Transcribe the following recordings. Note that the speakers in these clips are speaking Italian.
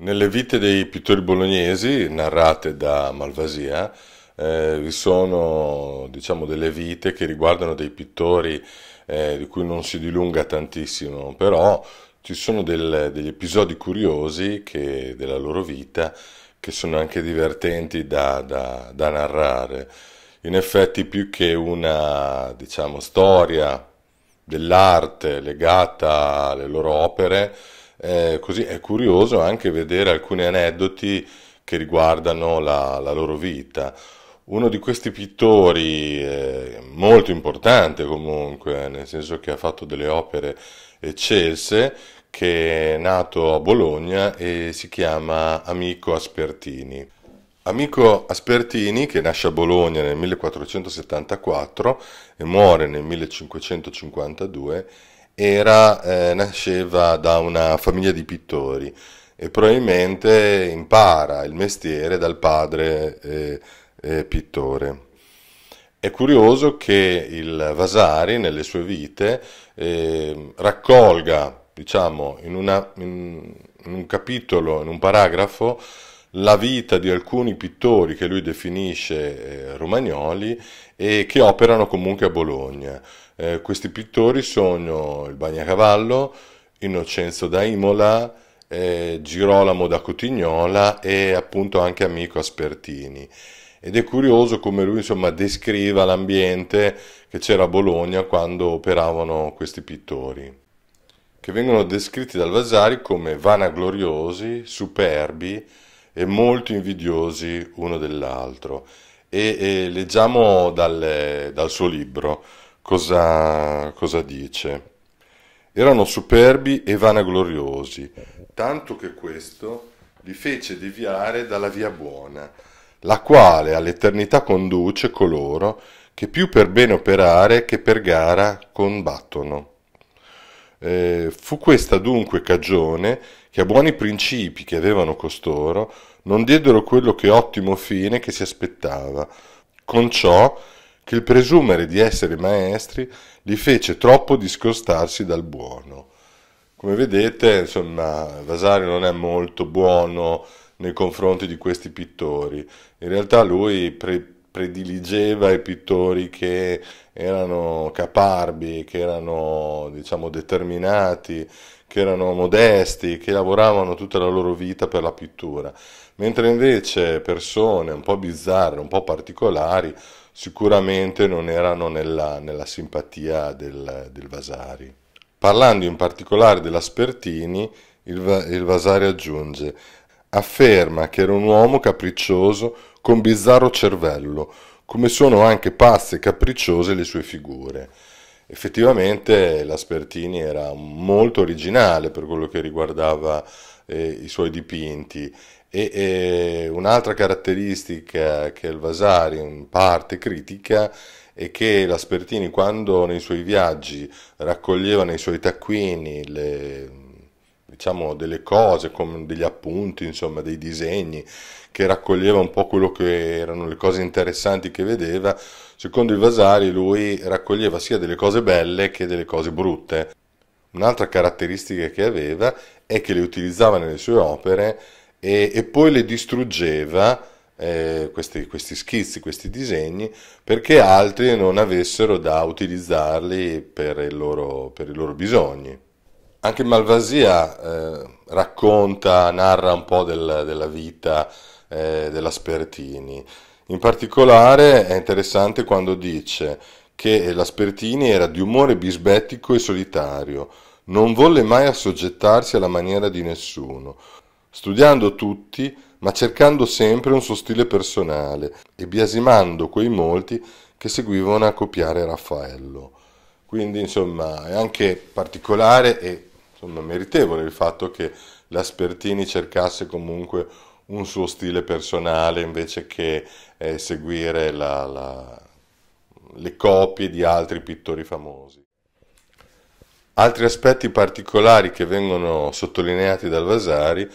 Nelle vite dei pittori bolognesi, narrate da Malvasia, eh, vi sono diciamo, delle vite che riguardano dei pittori eh, di cui non si dilunga tantissimo, però ci sono del, degli episodi curiosi che, della loro vita che sono anche divertenti da, da, da narrare. In effetti più che una diciamo, storia dell'arte legata alle loro opere, eh, così è curioso anche vedere alcuni aneddoti che riguardano la, la loro vita. Uno di questi pittori, eh, molto importante comunque, nel senso che ha fatto delle opere eccelse, che è nato a Bologna e si chiama Amico Aspertini. Amico Aspertini, che nasce a Bologna nel 1474 e muore nel 1552, era, eh, nasceva da una famiglia di pittori e probabilmente impara il mestiere dal padre eh, eh, pittore. È curioso che il Vasari nelle sue vite ehm, raccolga, diciamo, in, una, in, in un capitolo, in un paragrafo, la vita di alcuni pittori che lui definisce eh, romagnoli e che operano comunque a Bologna. Eh, questi pittori sono il Bagnacavallo, Innocenzo da Imola, eh, Girolamo da Cotignola e appunto anche amico Aspertini. Ed è curioso come lui insomma descriva l'ambiente che c'era a Bologna quando operavano questi pittori, che vengono descritti dal Vasari come vanagloriosi, superbi e molto invidiosi uno dell'altro. E, e leggiamo dal, dal suo libro cosa, cosa dice? Erano superbi e vanagloriosi, tanto che questo li fece deviare dalla via buona, la quale all'eternità conduce coloro che più per bene operare che per gara combattono. Eh, fu questa dunque cagione che a buoni principi che avevano costoro non diedero quello che ottimo fine che si aspettava, con ciò che il presumere di essere maestri li fece troppo discostarsi dal buono. Come vedete, insomma, Vasari non è molto buono nei confronti di questi pittori. In realtà lui pre prediligeva i pittori che erano caparbi, che erano diciamo, determinati, che erano modesti, che lavoravano tutta la loro vita per la pittura, mentre invece persone un po' bizzarre, un po' particolari, sicuramente non erano nella, nella simpatia del, del, Vasari. Parlando in particolare dell'Aspertini, il, il Vasari aggiunge afferma che era un uomo capriccioso con bizzarro cervello, come sono anche pazze e capricciose le sue figure. Effettivamente l'Aspertini era molto originale per quello che riguardava eh, i suoi dipinti e, e un'altra caratteristica che il Vasari in parte critica è che l'Aspertini quando nei suoi viaggi raccoglieva nei suoi taccuini le, diciamo, delle cose, come degli appunti, insomma, dei disegni, che raccoglieva un po' quello che erano le cose interessanti che vedeva, secondo il Vasari lui raccoglieva sia delle cose belle che delle cose brutte. Un'altra caratteristica che aveva è che le utilizzava nelle sue opere e, e poi le distruggeva eh, questi, questi, schizzi, questi disegni, perché altri non avessero da utilizzarli per, loro, per i loro bisogni. Anche Malvasia eh, racconta, narra un po' del, della vita eh, Spertini. In particolare è interessante quando dice che l'Aspertini era di umore bisbettico e solitario, non volle mai assoggettarsi alla maniera di nessuno studiando tutti, ma cercando sempre un suo stile personale e biasimando quei molti che seguivano a copiare Raffaello. Quindi, insomma, è anche particolare e insomma, meritevole il fatto che l'Aspertini cercasse comunque un suo stile personale invece che eh, seguire la, la, le copie di altri pittori famosi. Altri aspetti particolari che vengono sottolineati dal Vasari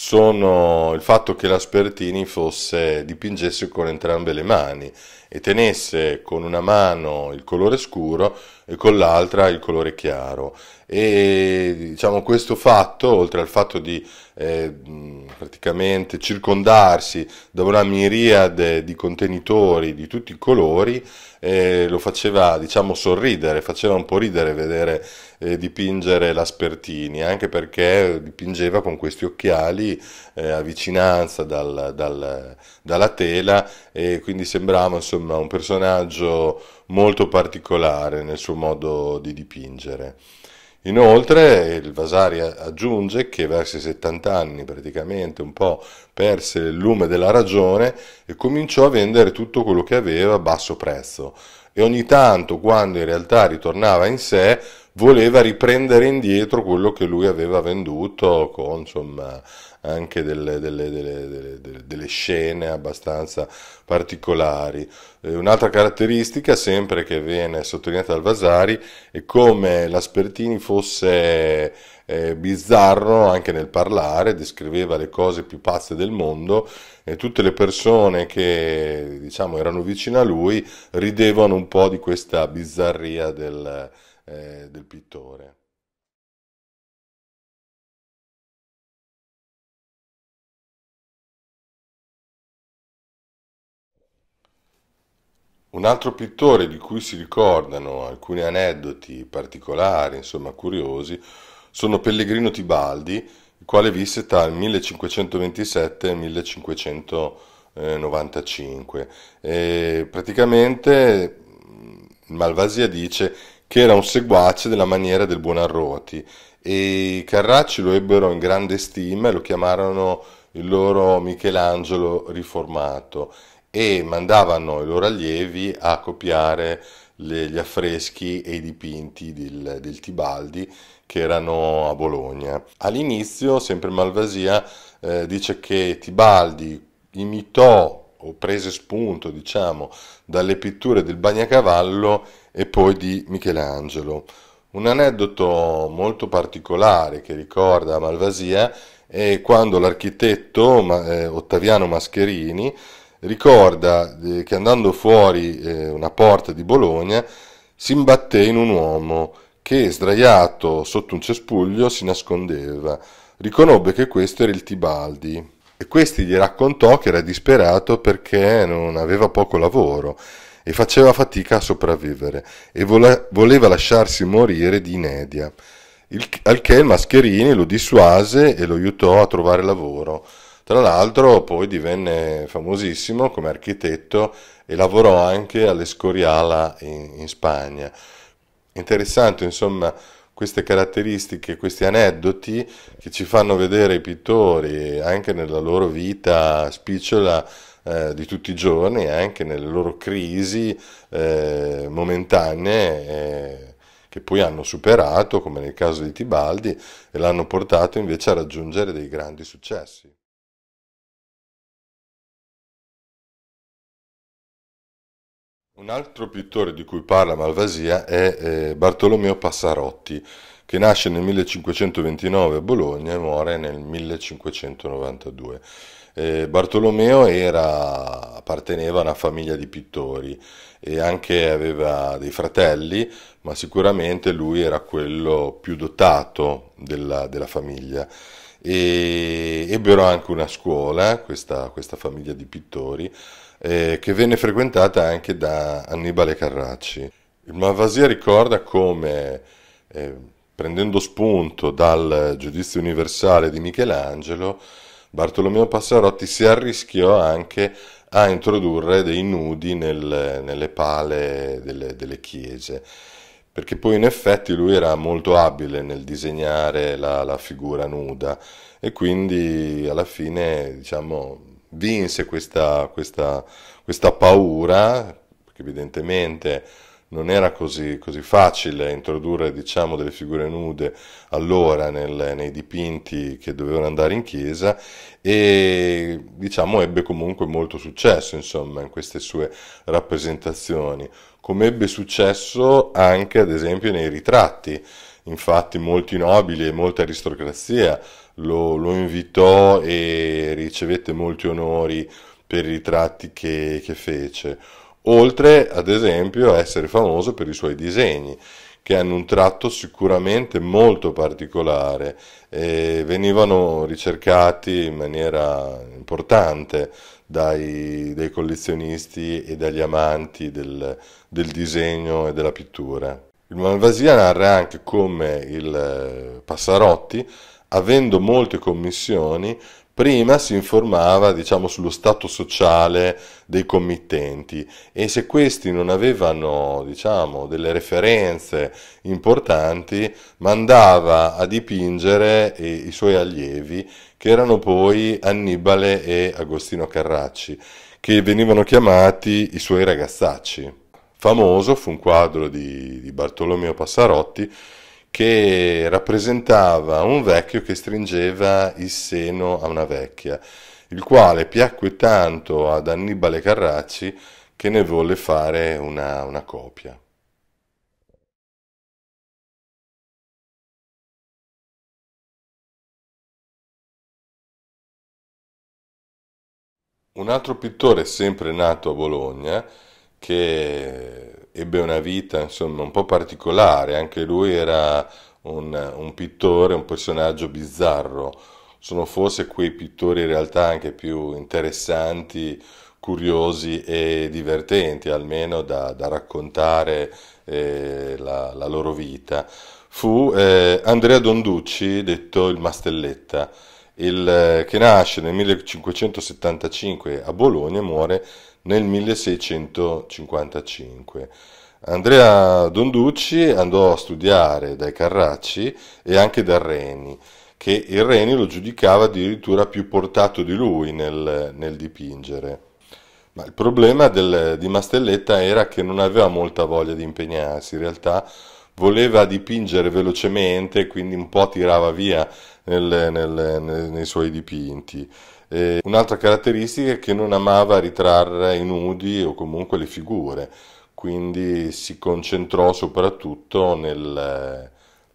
sono il fatto che l'Aspertini fosse, dipingesse con entrambe le mani e tenesse con una mano il colore scuro e con l'altra il colore chiaro. E diciamo, questo fatto, oltre al fatto di eh, praticamente circondarsi da una miriade di contenitori di tutti i colori, eh, lo faceva diciamo, sorridere, faceva un po' ridere vedere eh, dipingere l'Aspertini, anche perché dipingeva con questi occhiali eh, a vicinanza dal, dal, dalla tela e quindi sembrava insomma, insomma un personaggio molto particolare nel suo modo di dipingere. Inoltre il Vasari aggiunge che verso i 70 anni praticamente un po' perse il lume della ragione e cominciò a vendere tutto quello che aveva a basso prezzo e ogni tanto quando in realtà ritornava in sé voleva riprendere indietro quello che lui aveva venduto con insomma anche delle, delle, delle, delle scene abbastanza particolari. Eh, un'altra caratteristica sempre che viene sottolineata dal Vasari è come l'Aspertini fosse eh, bizzarro anche nel parlare, descriveva le cose più pazze del mondo e tutte le persone che diciamo erano vicine a lui ridevano un po' di questa bizzarria del eh, del pittore. Un altro pittore di cui si ricordano alcuni aneddoti particolari, insomma curiosi, sono Pellegrino Tibaldi, il quale visse tra il 1527 e il 1595. E praticamente mm, Malvasia dice che era un seguace della maniera del Buonarroti e i Carracci lo ebbero in grande stima e lo chiamarono il loro Michelangelo riformato e mandavano i loro allievi a copiare le, gli affreschi e i dipinti del, del, Tibaldi che erano a Bologna. All'inizio, sempre Malvasia eh, dice che Tibaldi imitò o prese spunto, diciamo, dalle pitture del Bagnacavallo e poi di Michelangelo. Un aneddoto molto particolare che ricorda Malvasia è quando l'architetto eh, Ottaviano Mascherini ricorda eh, che andando fuori eh, una porta di Bologna si imbatté in un uomo che sdraiato sotto un cespuglio si nascondeva. Riconobbe che questo era il Tibaldi, e questi gli raccontò che era disperato perché non aveva poco lavoro e faceva fatica a sopravvivere e voleva lasciarsi morire di inedia. Il, al che il Mascherini lo dissuase e lo aiutò a trovare lavoro. Tra l'altro poi divenne famosissimo come architetto e lavorò anche all'Escoriala in, in Spagna. Interessante insomma queste caratteristiche, questi aneddoti che ci fanno vedere i pittori anche nella loro vita spicciola eh, di tutti i giorni, anche nelle loro crisi eh, momentanee eh, che poi hanno superato, come nel caso di Tibaldi, e l'hanno portato invece a raggiungere dei grandi successi. Un altro pittore di cui parla Malvasia è eh, Bartolomeo Passarotti, che nasce nel 1529 a Bologna e muore nel 1592. Eh, Bartolomeo era, apparteneva a una famiglia di pittori e anche aveva dei fratelli, ma sicuramente lui era quello più dotato della, della famiglia e ebbero anche una scuola, questa, questa famiglia di pittori, eh, che venne frequentata anche da Annibale Carracci. Il Malvasia ricorda come, eh, prendendo spunto dal giudizio universale di Michelangelo, Bartolomeo Passarotti si arrischiò anche a introdurre dei nudi nel, nelle pale delle, delle chiese perché poi in effetti lui era molto abile nel disegnare la, la figura nuda e quindi alla fine diciamo, vinse questa, questa, questa paura, perché evidentemente non era così, così facile introdurre diciamo, delle figure nude allora nel, nei dipinti che dovevano andare in chiesa e diciamo, ebbe comunque molto successo insomma, in queste sue rappresentazioni, come ebbe successo anche ad esempio nei ritratti. Infatti molti nobili e molta aristocrazia lo, lo invitò e ricevette molti onori per i ritratti che, che fece oltre ad esempio a essere famoso per i suoi disegni che hanno un tratto sicuramente molto particolare e venivano ricercati in maniera importante dai, dai collezionisti e dagli amanti del, del disegno e della pittura. Il Malvasia narra anche come il eh, Passarotti, avendo molte commissioni, Prima si informava diciamo, sullo stato sociale dei committenti e se questi non avevano diciamo, delle referenze importanti mandava a dipingere i, i suoi allievi che erano poi Annibale e Agostino Carracci che venivano chiamati i suoi ragazzacci. Famoso fu un quadro di, di Bartolomeo Passarotti che rappresentava un vecchio che stringeva il seno a una vecchia, il quale piacque tanto ad Annibale Carracci che ne volle fare una, una copia. Un altro pittore sempre nato a Bologna che ebbe una vita insomma un po' particolare, anche lui era un, un pittore, un personaggio bizzarro, sono forse quei pittori in realtà anche più interessanti, curiosi e divertenti, almeno da, da raccontare eh, la, la, loro vita, fu eh, Andrea Donducci, detto il Mastelletta, il, eh, che nasce nel 1575 a Bologna e muore nel 1655. Andrea Donducci andò a studiare dai Carracci e anche da Reni, che il Reni lo giudicava addirittura più portato di lui nel, nel dipingere. Ma il problema del, di Mastelletta era che non aveva molta voglia di impegnarsi, in realtà voleva dipingere velocemente, quindi un po' tirava via nel, nel, nei suoi dipinti. Eh, un'altra caratteristica è che non amava ritrarre i nudi o comunque le figure, quindi si concentrò soprattutto nel, eh,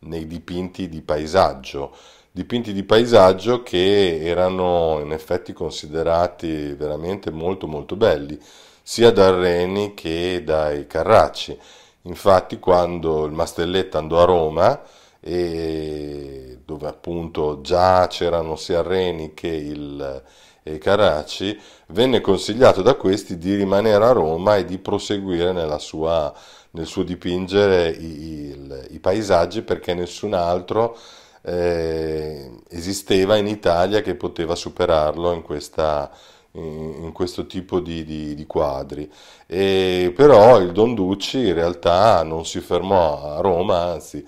nei dipinti di paesaggio, dipinti di paesaggio che erano in effetti considerati veramente molto molto belli, sia da Reni che dai Carracci. Infatti quando il Mastelletta andò a Roma, e dove appunto già c'erano sia Reni che il e Caracci, venne consigliato da questi di rimanere a Roma e di proseguire sua, nel suo dipingere i, il, i, paesaggi perché nessun altro eh, esisteva in Italia che poteva superarlo in questa in questo tipo di, di, di, quadri. E però il Don Ducci in realtà non si fermò a Roma, anzi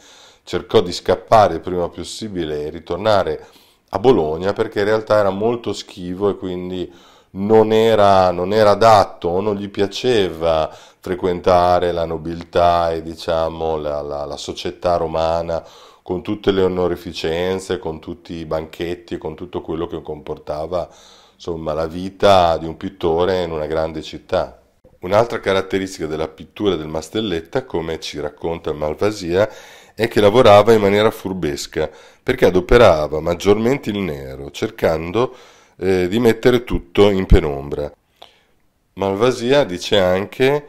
cercò di scappare il prima possibile e ritornare a Bologna perché in realtà era molto schivo e quindi non era, non era adatto, non gli piaceva frequentare la nobiltà e diciamo la, la, la società romana con tutte le onorificenze, con tutti i banchetti, con tutto quello che comportava insomma, la vita di un pittore in una grande città. Un'altra caratteristica della pittura del Mastelletta, come ci racconta Malvasia, è che lavorava in maniera furbesca, perché adoperava maggiormente il nero, cercando eh, di mettere tutto in penombra. Malvasia dice anche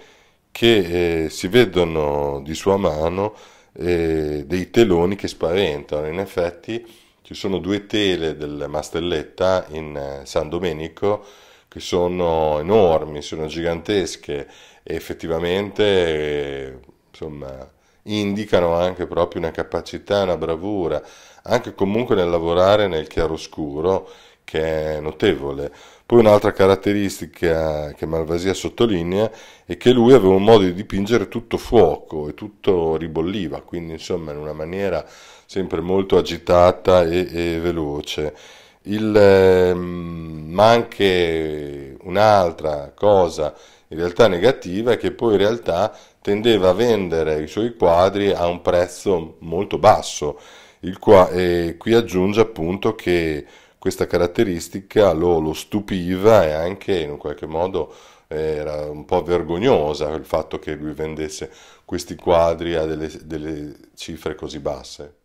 che eh, si vedono di sua mano eh, dei teloni che spaventano. In effetti ci sono due tele del Mastelletta in eh, San Domenico che sono enormi, sono gigantesche e effettivamente eh, insomma indicano anche proprio una capacità, una bravura, anche comunque nel lavorare nel chiaroscuro che è notevole. Poi un'altra caratteristica che Malvasia sottolinea è che lui aveva un modo di dipingere tutto fuoco e tutto ribolliva, quindi insomma in una maniera sempre molto agitata e, e veloce. Il, ehm, ma anche un'altra cosa in realtà negativa è che poi in realtà tendeva a vendere i suoi quadri a un prezzo molto basso. Qua, e qui aggiunge appunto che questa caratteristica lo, lo stupiva e anche in un qualche modo era un po' vergognosa il fatto che lui vendesse questi quadri a delle, delle cifre così basse.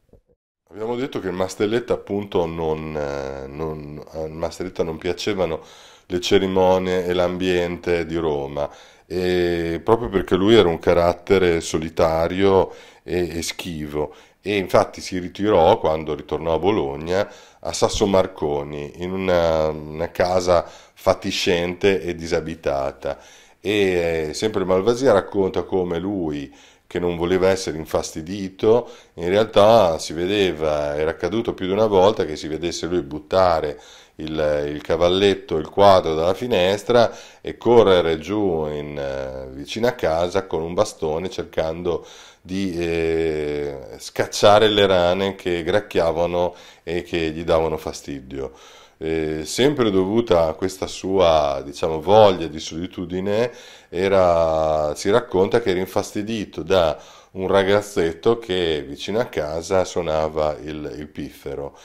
Abbiamo detto che il Mastelletta appunto non, eh, non, al Mastelletta non piacevano le cerimonie e l'ambiente di Roma, e proprio perché lui era un carattere solitario e, e schivo e infatti si ritirò quando ritornò a Bologna a Sasso Marconi in una, una casa fatiscente e disabitata e eh, sempre Malvasia racconta come lui che non voleva essere infastidito, in realtà si vedeva, era accaduto più di una volta che si vedesse lui buttare il, il cavalletto, il quadro dalla finestra e correre giù in, eh, vicino a casa con un bastone cercando di eh, scacciare le rane che gracchiavano e che gli davano fastidio eh, sempre dovuta a questa sua diciamo, voglia di solitudine, era, si racconta che era infastidito da un ragazzetto che vicino a casa suonava il, il piffero.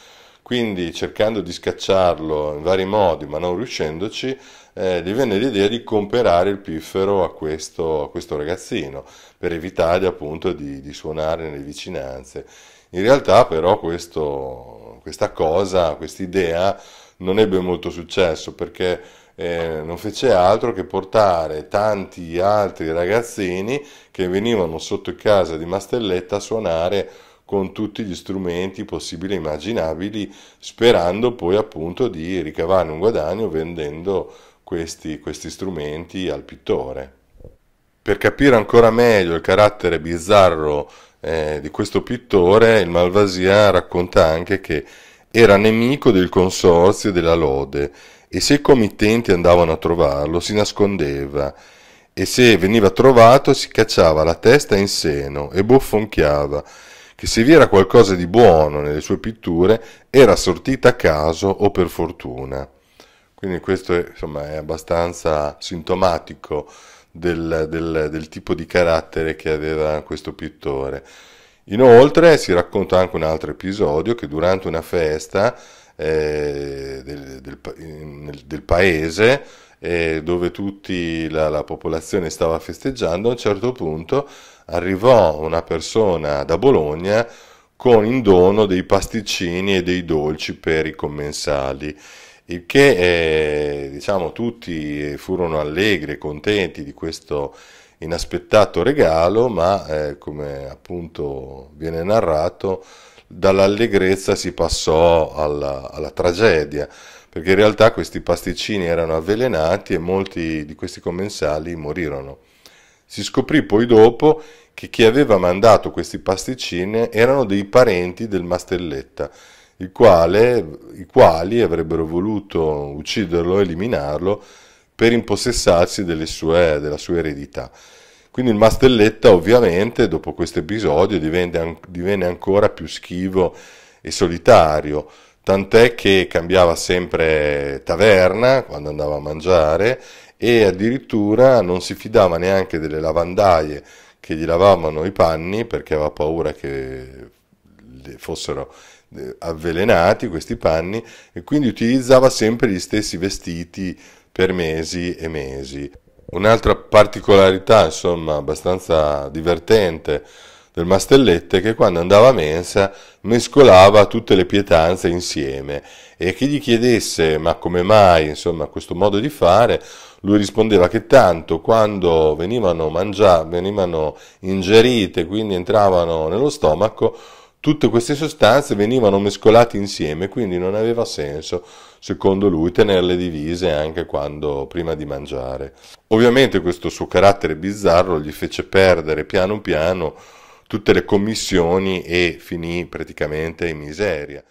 Quindi cercando di scacciarlo in vari modi, ma non riuscendoci, eh, gli venne l'idea di comprare il piffero a questo, a questo ragazzino per evitare appunto di, di suonare nelle vicinanze in realtà però questo, questa cosa, questa idea non ebbe molto successo perché eh, non fece altro che portare tanti altri ragazzini che venivano sotto casa di Mastelletta a suonare con tutti gli strumenti possibili e immaginabili, sperando poi appunto di ricavare un guadagno vendendo questi, questi strumenti al pittore. Per capire ancora meglio il carattere bizzarro eh, di questo pittore, il Malvasia racconta anche che era nemico del consorzio della lode e se i committenti andavano a trovarlo si nascondeva e se veniva trovato si cacciava la testa in seno e bofonchiava che se vi era qualcosa di buono nelle sue pitture era sortita a caso o per fortuna. Quindi questo è, insomma, è abbastanza sintomatico del, del, del tipo di carattere che aveva questo pittore. Inoltre si racconta anche un altro episodio che durante una festa eh, del, del, nel, del, paese eh, dove tutta la, la, popolazione stava festeggiando, a un certo punto arrivò una persona da Bologna con in dono dei pasticcini e dei dolci per i commensali il che eh, diciamo tutti furono allegri e contenti di questo inaspettato regalo, ma eh, come appunto viene narrato, dall'allegrezza si passò alla, alla, tragedia, perché in realtà questi pasticcini erano avvelenati e molti di questi commensali morirono. Si scoprì poi dopo che chi aveva mandato questi pasticcini erano dei parenti del Mastelletta, i quali avrebbero voluto ucciderlo, eliminarlo, per impossessarsi sue, della sua eredità. Quindi il Mastelletta ovviamente dopo questo episodio divenne ancora più schivo e solitario, tant'è che cambiava sempre taverna quando andava a mangiare e addirittura non si fidava neanche delle lavandaie che gli lavavano i panni perché aveva paura che fossero eh, avvelenati questi panni e quindi utilizzava sempre gli stessi vestiti per mesi e mesi. Un'altra particolarità, insomma, abbastanza divertente del Mastellette è che quando andava a mensa mescolava tutte le pietanze insieme e chi gli chiedesse ma come mai, insomma, questo modo di fare, lui rispondeva che tanto quando venivano mangiate, venivano ingerite, quindi entravano nello stomaco, Tutte queste sostanze venivano mescolate insieme, quindi non aveva senso, secondo lui, tenerle divise anche quando, prima di mangiare. Ovviamente questo suo carattere bizzarro gli fece perdere piano piano tutte le commissioni e finì praticamente in miseria.